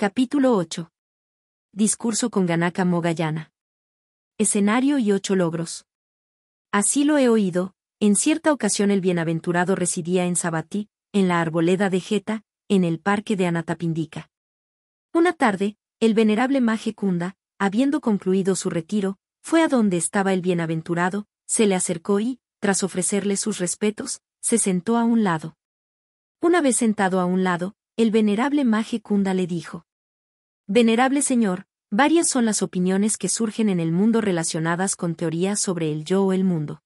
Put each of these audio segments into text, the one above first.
Capítulo 8. Discurso con Ganaka Mogayana Escenario y ocho logros. Así lo he oído, en cierta ocasión el bienaventurado residía en Sabatí, en la arboleda de Jeta, en el parque de Anatapindica. Una tarde, el venerable Maje Kunda, habiendo concluido su retiro, fue a donde estaba el bienaventurado, se le acercó y, tras ofrecerle sus respetos, se sentó a un lado. Una vez sentado a un lado, el venerable Maje Kunda le dijo. Venerable Señor, varias son las opiniones que surgen en el mundo relacionadas con teorías sobre el yo o el mundo.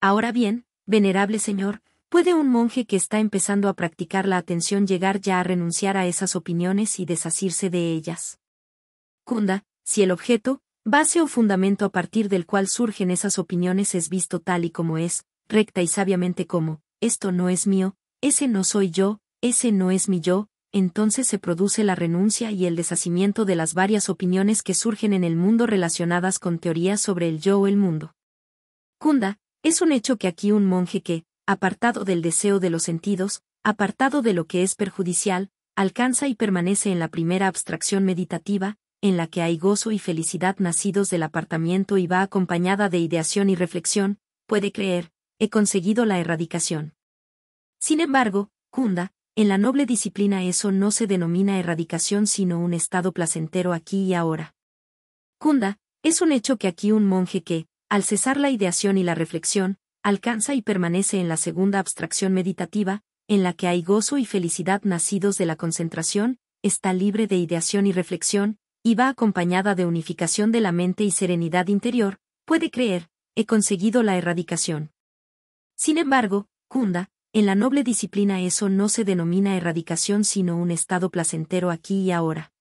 Ahora bien, Venerable Señor, ¿puede un monje que está empezando a practicar la atención llegar ya a renunciar a esas opiniones y desasirse de ellas? Cunda, si el objeto, base o fundamento a partir del cual surgen esas opiniones es visto tal y como es, recta y sabiamente como, esto no es mío, ese no soy yo, ese no es mi yo, entonces se produce la renuncia y el deshacimiento de las varias opiniones que surgen en el mundo relacionadas con teorías sobre el yo o el mundo. Kunda, es un hecho que aquí un monje que, apartado del deseo de los sentidos, apartado de lo que es perjudicial, alcanza y permanece en la primera abstracción meditativa, en la que hay gozo y felicidad nacidos del apartamiento y va acompañada de ideación y reflexión, puede creer, he conseguido la erradicación. Sin embargo, Kunda, en la noble disciplina eso no se denomina erradicación sino un estado placentero aquí y ahora. Kunda, es un hecho que aquí un monje que, al cesar la ideación y la reflexión, alcanza y permanece en la segunda abstracción meditativa, en la que hay gozo y felicidad nacidos de la concentración, está libre de ideación y reflexión, y va acompañada de unificación de la mente y serenidad interior, puede creer, he conseguido la erradicación. Sin embargo, Kunda, en la noble disciplina eso no se denomina erradicación sino un estado placentero aquí y ahora.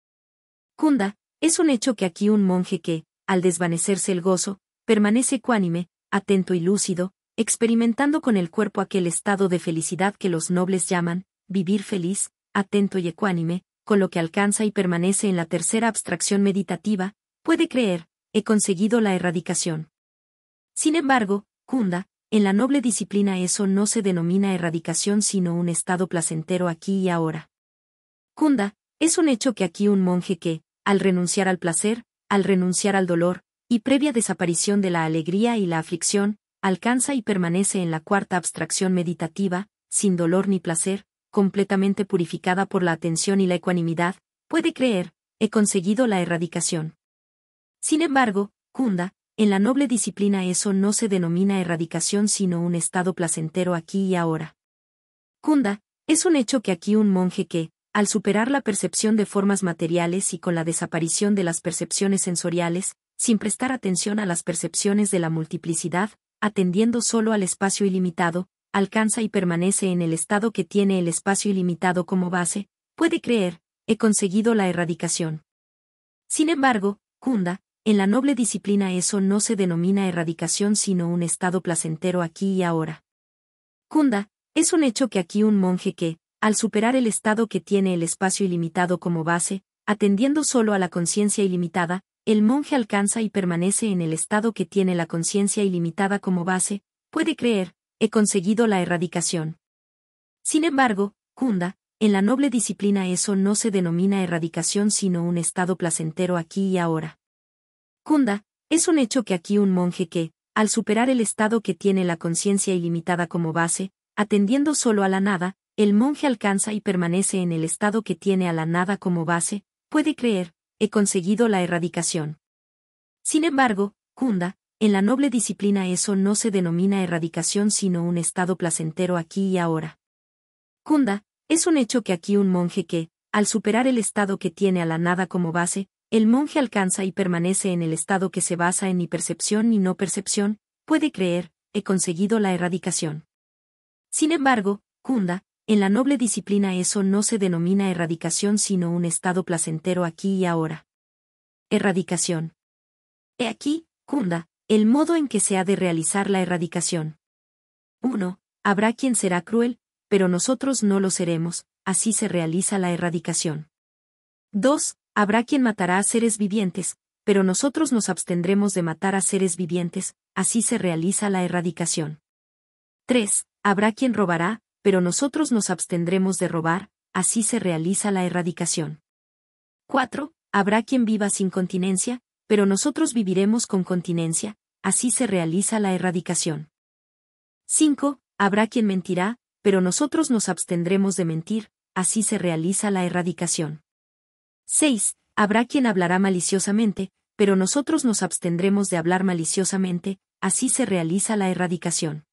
Kunda, es un hecho que aquí un monje que, al desvanecerse el gozo, permanece ecuánime, atento y lúcido, experimentando con el cuerpo aquel estado de felicidad que los nobles llaman, vivir feliz, atento y ecuánime, con lo que alcanza y permanece en la tercera abstracción meditativa, puede creer, he conseguido la erradicación. Sin embargo, Kunda, en la noble disciplina eso no se denomina erradicación sino un estado placentero aquí y ahora. Kunda, es un hecho que aquí un monje que, al renunciar al placer, al renunciar al dolor, y previa desaparición de la alegría y la aflicción, alcanza y permanece en la cuarta abstracción meditativa, sin dolor ni placer, completamente purificada por la atención y la ecuanimidad, puede creer, he conseguido la erradicación. Sin embargo, Kunda, en la noble disciplina eso no se denomina erradicación sino un estado placentero aquí y ahora. Kunda, es un hecho que aquí un monje que, al superar la percepción de formas materiales y con la desaparición de las percepciones sensoriales, sin prestar atención a las percepciones de la multiplicidad, atendiendo solo al espacio ilimitado, alcanza y permanece en el estado que tiene el espacio ilimitado como base, puede creer, he conseguido la erradicación. Sin embargo, Kunda, en la noble disciplina eso no se denomina erradicación sino un estado placentero aquí y ahora. Kunda, es un hecho que aquí un monje que, al superar el estado que tiene el espacio ilimitado como base, atendiendo solo a la conciencia ilimitada, el monje alcanza y permanece en el estado que tiene la conciencia ilimitada como base, puede creer, he conseguido la erradicación. Sin embargo, Kunda, en la noble disciplina eso no se denomina erradicación sino un estado placentero aquí y ahora. Kunda, es un hecho que aquí un monje que, al superar el estado que tiene la conciencia ilimitada como base, atendiendo solo a la nada, el monje alcanza y permanece en el estado que tiene a la nada como base, puede creer, he conseguido la erradicación. Sin embargo, Kunda, en la noble disciplina eso no se denomina erradicación sino un estado placentero aquí y ahora. Cunda, es un hecho que aquí un monje que, al superar el estado que tiene a la nada como base, el monje alcanza y permanece en el estado que se basa en ni percepción ni no percepción, puede creer, he conseguido la erradicación. Sin embargo, Kunda, en la noble disciplina eso no se denomina erradicación sino un estado placentero aquí y ahora. Erradicación. He aquí, Kunda, el modo en que se ha de realizar la erradicación. 1. Habrá quien será cruel, pero nosotros no lo seremos, así se realiza la erradicación. 2. Habrá quien matará a seres vivientes, pero nosotros nos abstendremos de matar a seres vivientes, así se realiza la erradicación. 3. Habrá quien robará, pero nosotros nos abstendremos de robar, así se realiza la erradicación. 4. Habrá quien viva sin continencia, pero nosotros viviremos con continencia, así se realiza la erradicación. 5. Habrá quien mentirá, pero nosotros nos abstendremos de mentir, así se realiza la erradicación. 6. Habrá quien hablará maliciosamente, pero nosotros nos abstendremos de hablar maliciosamente, así se realiza la erradicación.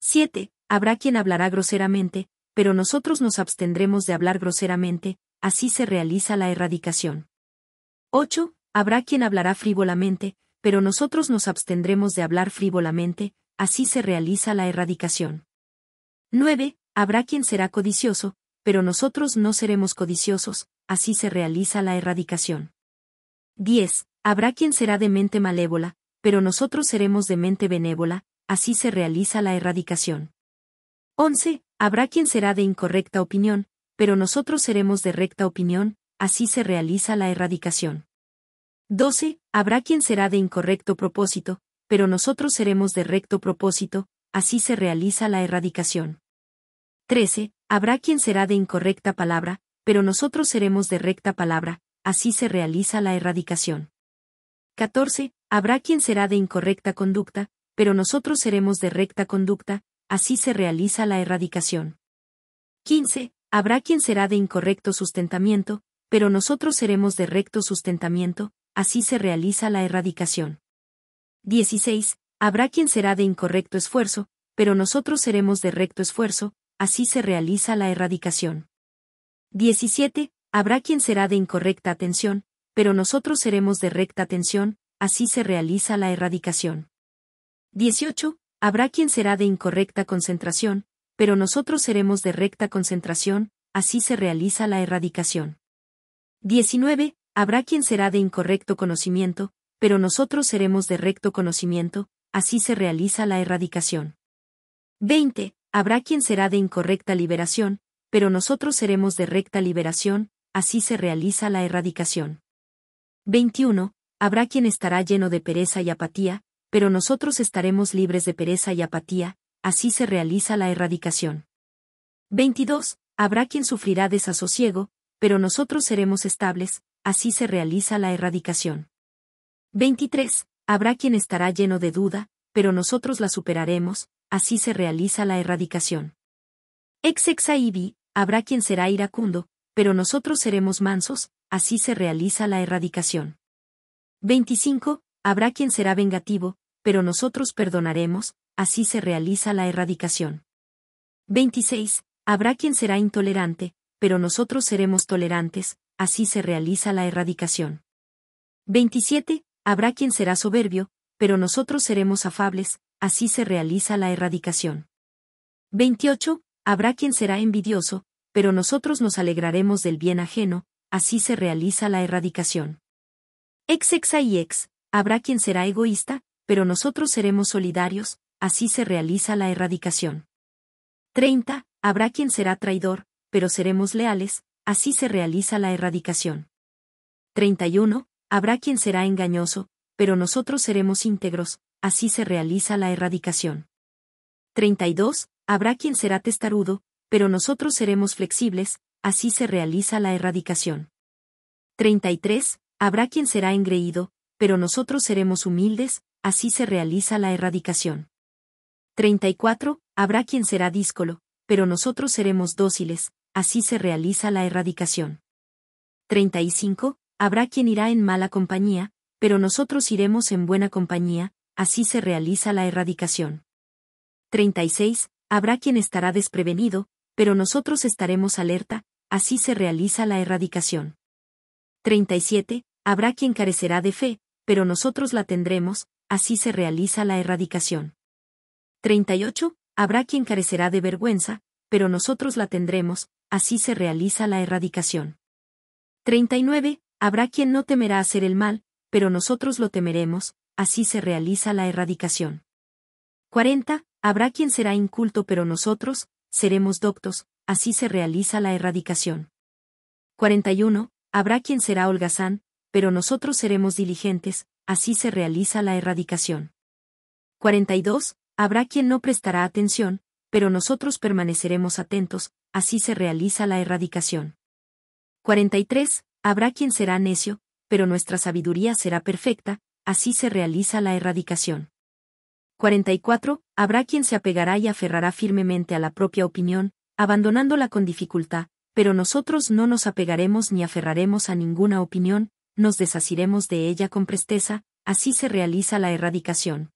7. Habrá quien hablará groseramente, pero nosotros nos abstendremos de hablar groseramente, así se realiza la erradicación. 8. Habrá quien hablará frívolamente, pero nosotros nos abstendremos de hablar frívolamente, así se realiza la erradicación. 9. Habrá quien será codicioso, pero nosotros no seremos codiciosos, así se realiza la erradicación. 10. Habrá quien será de mente malévola, pero nosotros seremos de mente benévola, así se realiza la erradicación. 11. Habrá quien será de incorrecta opinión, pero nosotros seremos de recta opinión, así se realiza la erradicación. 12. Habrá quien será de incorrecto propósito, pero nosotros seremos de recto propósito, así se realiza la erradicación. 13. Habrá quien será de incorrecta palabra, pero nosotros seremos de recta palabra, así se realiza la erradicación. 14. Habrá quien será de incorrecta conducta, pero nosotros seremos de recta conducta, así se realiza la erradicación. 15. Habrá quien será de incorrecto sustentamiento, pero nosotros seremos de recto sustentamiento, así se realiza la erradicación. 16. Habrá quien será de incorrecto esfuerzo, pero nosotros seremos de recto esfuerzo, así se realiza la erradicación. 17. Habrá quien será de incorrecta atención, pero nosotros seremos de recta atención, así se realiza la erradicación. 18. Habrá quien será de incorrecta concentración, pero nosotros seremos de recta concentración, así se realiza la erradicación. 19. Habrá quien será de incorrecto conocimiento, pero nosotros seremos de recto conocimiento, así se realiza la erradicación. 20. Habrá quien será de incorrecta liberación, pero nosotros seremos de recta liberación, así se realiza la erradicación. 21. Habrá quien estará lleno de pereza y apatía, pero nosotros estaremos libres de pereza y apatía, así se realiza la erradicación. 22. Habrá quien sufrirá desasosiego, pero nosotros seremos estables, así se realiza la erradicación. 23. Habrá quien estará lleno de duda, pero nosotros la superaremos, así se realiza la erradicación. Ex habrá quien será iracundo, pero nosotros seremos mansos, así se realiza la erradicación. 25. Habrá quien será vengativo, pero nosotros perdonaremos, así se realiza la erradicación. 26. Habrá quien será intolerante, pero nosotros seremos tolerantes, así se realiza la erradicación. 27. Habrá quien será soberbio, pero nosotros seremos afables, así se realiza la erradicación. 28. Habrá quien será envidioso, pero nosotros nos alegraremos del bien ajeno, así se realiza la erradicación. Ex exa y ex, habrá quien será egoísta, pero nosotros seremos solidarios, así se realiza la erradicación. 30. Habrá quien será traidor, pero seremos leales, así se realiza la erradicación. 31. Habrá quien será engañoso, pero nosotros seremos íntegros, así se realiza la erradicación. 32. Habrá quien será testarudo, pero nosotros seremos flexibles, así se realiza la erradicación. 33. Habrá quien será engreído, pero nosotros seremos humildes, así se realiza la erradicación. 34. Habrá quien será díscolo, pero nosotros seremos dóciles, así se realiza la erradicación. 35. Habrá quien irá en mala compañía, pero nosotros iremos en buena compañía, así se realiza la erradicación. 36. Habrá quien estará desprevenido, pero nosotros estaremos alerta, así se realiza la erradicación. 37. Habrá quien carecerá de fe, pero nosotros la tendremos, así se realiza la erradicación. 38. Habrá quien carecerá de vergüenza, pero nosotros la tendremos, así se realiza la erradicación. 39. Habrá quien no temerá hacer el mal, pero nosotros lo temeremos, así se realiza la erradicación. 40. Habrá quien será inculto pero nosotros, seremos doctos, así se realiza la erradicación. 41. Habrá quien será holgazán, pero nosotros seremos diligentes, así se realiza la erradicación. 42. Habrá quien no prestará atención, pero nosotros permaneceremos atentos, así se realiza la erradicación. 43. Habrá quien será necio, pero nuestra sabiduría será perfecta, así se realiza la erradicación. 44. Habrá quien se apegará y aferrará firmemente a la propia opinión, abandonándola con dificultad, pero nosotros no nos apegaremos ni aferraremos a ninguna opinión, nos desasiremos de ella con presteza, así se realiza la erradicación.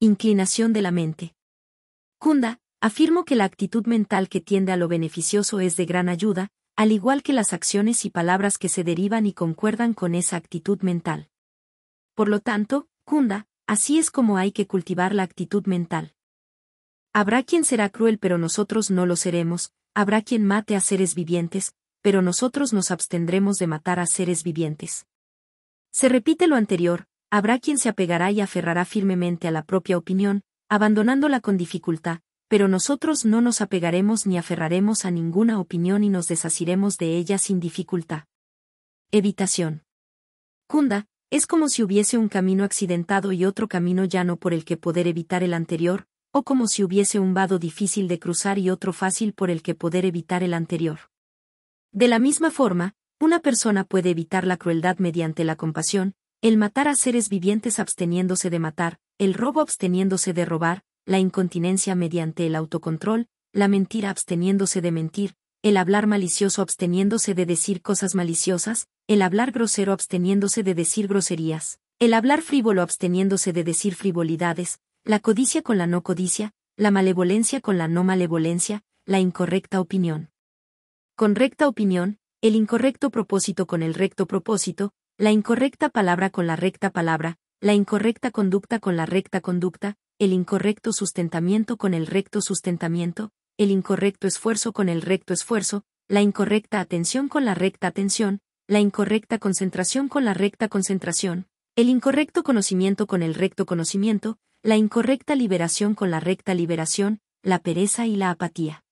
Inclinación de la mente. Kunda, afirmo que la actitud mental que tiende a lo beneficioso es de gran ayuda, al igual que las acciones y palabras que se derivan y concuerdan con esa actitud mental. Por lo tanto, Kunda, así es como hay que cultivar la actitud mental. Habrá quien será cruel pero nosotros no lo seremos, habrá quien mate a seres vivientes, pero nosotros nos abstendremos de matar a seres vivientes. Se repite lo anterior, habrá quien se apegará y aferrará firmemente a la propia opinión, abandonándola con dificultad, pero nosotros no nos apegaremos ni aferraremos a ninguna opinión y nos desasiremos de ella sin dificultad. Evitación. Kunda, es como si hubiese un camino accidentado y otro camino llano por el que poder evitar el anterior, o como si hubiese un vado difícil de cruzar y otro fácil por el que poder evitar el anterior. De la misma forma, una persona puede evitar la crueldad mediante la compasión, el matar a seres vivientes absteniéndose de matar, el robo absteniéndose de robar, la incontinencia mediante el autocontrol, la mentira absteniéndose de mentir, el hablar malicioso absteniéndose de decir cosas maliciosas, el hablar grosero absteniéndose de decir groserías, el hablar frívolo absteniéndose de decir frivolidades, la codicia con la no codicia, la malevolencia con la no malevolencia, la incorrecta opinión. Con recta opinión, el incorrecto propósito con el recto propósito, la incorrecta palabra con la recta palabra, la incorrecta conducta con la recta conducta, el incorrecto sustentamiento con el recto sustentamiento, el incorrecto esfuerzo con el recto esfuerzo, la incorrecta atención con la recta atención, la incorrecta concentración con la recta concentración, el incorrecto conocimiento con el recto conocimiento, la incorrecta liberación con la recta liberación, la pereza y la apatía.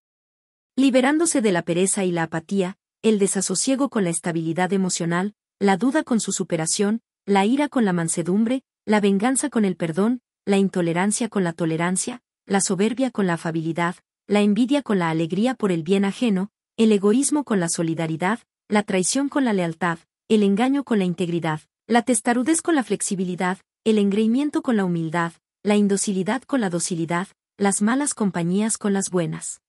Liberándose de la pereza y la apatía, el desasosiego con la estabilidad emocional, la duda con su superación, la ira con la mansedumbre, la venganza con el perdón, la intolerancia con la tolerancia, la soberbia con la afabilidad, la envidia con la alegría por el bien ajeno, el egoísmo con la solidaridad, la traición con la lealtad, el engaño con la integridad, la testarudez con la flexibilidad, el engreimiento con la humildad, la indocilidad con la docilidad, las malas compañías con las buenas.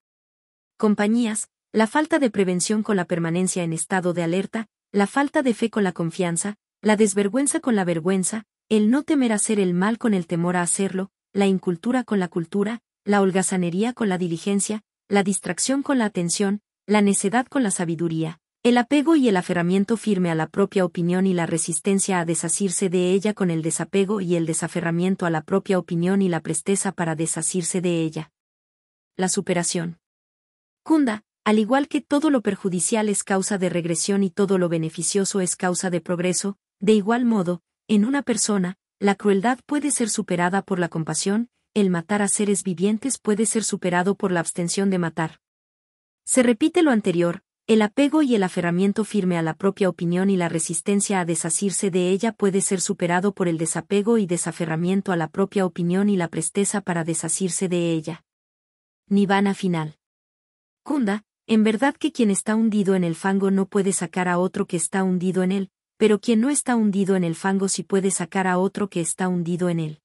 Compañías, la falta de prevención con la permanencia en estado de alerta, la falta de fe con la confianza, la desvergüenza con la vergüenza, el no temer hacer el mal con el temor a hacerlo, la incultura con la cultura, la holgazanería con la diligencia, la distracción con la atención, la necedad con la sabiduría, el apego y el aferramiento firme a la propia opinión y la resistencia a desasirse de ella con el desapego y el desaferramiento a la propia opinión y la presteza para desasirse de ella. La superación. Cunda, al igual que todo lo perjudicial es causa de regresión y todo lo beneficioso es causa de progreso, de igual modo, en una persona, la crueldad puede ser superada por la compasión, el matar a seres vivientes puede ser superado por la abstención de matar. Se repite lo anterior, el apego y el aferramiento firme a la propia opinión y la resistencia a desasirse de ella puede ser superado por el desapego y desaferramiento a la propia opinión y la presteza para desasirse de ella. Nirvana final. Kunda, en verdad que quien está hundido en el fango no puede sacar a otro que está hundido en él, pero quien no está hundido en el fango sí puede sacar a otro que está hundido en él.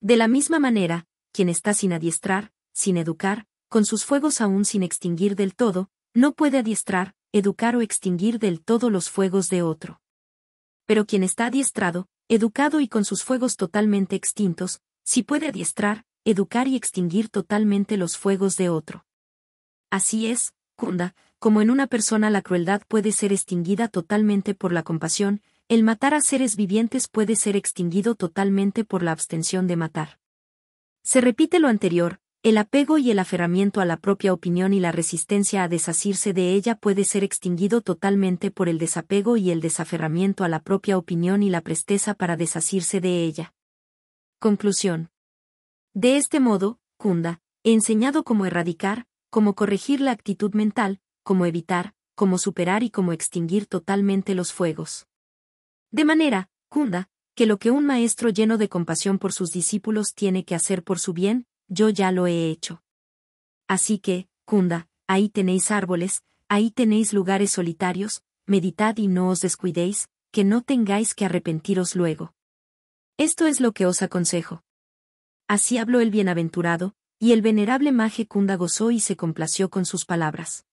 De la misma manera, quien está sin adiestrar, sin educar, con sus fuegos aún sin extinguir del todo, no puede adiestrar, educar o extinguir del todo los fuegos de otro. Pero quien está adiestrado, educado y con sus fuegos totalmente extintos, sí puede adiestrar, educar y extinguir totalmente los fuegos de otro. Así es, Kunda, como en una persona la crueldad puede ser extinguida totalmente por la compasión, el matar a seres vivientes puede ser extinguido totalmente por la abstención de matar. Se repite lo anterior, el apego y el aferramiento a la propia opinión y la resistencia a desasirse de ella puede ser extinguido totalmente por el desapego y el desaferramiento a la propia opinión y la presteza para desasirse de ella. Conclusión. De este modo, Kunda, he enseñado cómo erradicar, cómo corregir la actitud mental, cómo evitar, cómo superar y cómo extinguir totalmente los fuegos. De manera, Kunda, que lo que un maestro lleno de compasión por sus discípulos tiene que hacer por su bien, yo ya lo he hecho. Así que, Kunda, ahí tenéis árboles, ahí tenéis lugares solitarios, meditad y no os descuidéis, que no tengáis que arrepentiros luego. Esto es lo que os aconsejo. Así habló el bienaventurado, y el venerable Maje Kunda gozó y se complació con sus palabras.